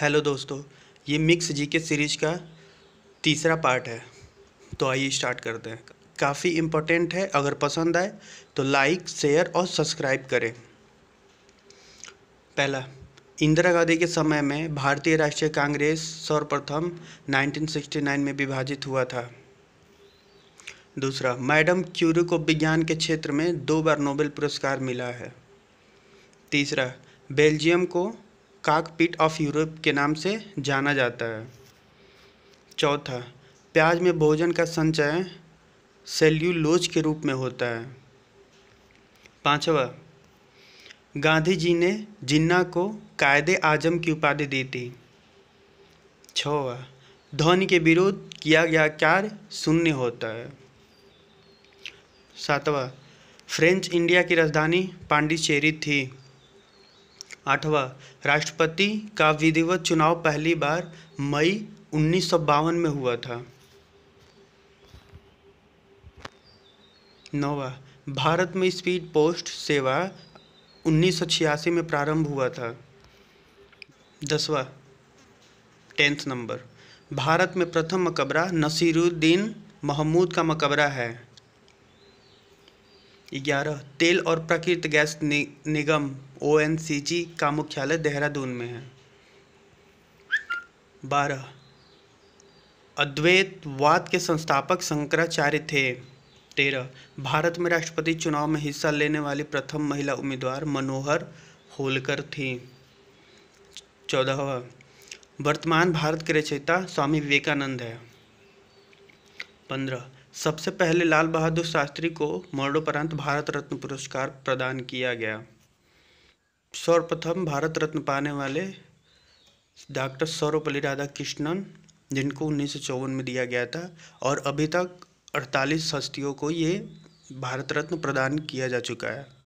hello दोस्तों ये mix जी के सीरीज का तीसरा पार्ट है तो आइए स्टार्ट करते हैं काफ़ी इम्पोर्टेंट है अगर पसंद आए तो लाइक शेयर और सब्सक्राइब करें पहला इंदिरा गांधी के समय में भारतीय राष्ट्रीय कांग्रेस सर्वप्रथम 1969 में विभाजित हुआ था दूसरा मैडम क्यूरी को विज्ञान के क्षेत्र में दो बार नोबेल पुरस्कार मिला है तीसरा बेल्जियम को काकपिट ऑफ यूरोप के नाम से जाना जाता है चौथा प्याज में भोजन का संचय सेल्यूलोज के रूप में होता है पांचवा गांधी जी ने जिन्ना को कायदे आजम की उपाधि दी थी छवा ध्वनि के विरोध किया गया कार्य शून्य होता है सातवा फ्रेंच इंडिया की राजधानी पांडिचेरी थी आठवा राष्ट्रपति का विधिवत चुनाव पहली बार मई उन्नीस में हुआ था नौवा भारत में स्पीड पोस्ट सेवा उन्नीस में प्रारंभ हुआ था दसवा टेंथ नंबर भारत में प्रथम मकबरा नसीरुद्दीन महमूद का मकबरा है ग्यारह तेल और प्राकृतिक गैस नि, निगम ओ का मुख्यालय देहरादून में है बारह अद्वैतवाद के संस्थापक शंकराचार्य थे तेरह भारत में राष्ट्रपति चुनाव में हिस्सा लेने वाली प्रथम महिला उम्मीदवार मनोहर होलकर थी चौदहवा वर्तमान भारत के रचयिता स्वामी विवेकानंद है पंद्रह सबसे पहले लाल बहादुर शास्त्री को मरणोपरांत भारत रत्न पुरस्कार प्रदान किया गया सर्वप्रथम भारत रत्न पाने वाले डॉक्टर सर्वपल्ली राधाकृष्णन जिनको उन्नीस सौ चौवन में दिया गया था और अभी तक अड़तालीस हस्तियों को ये भारत रत्न प्रदान किया जा चुका है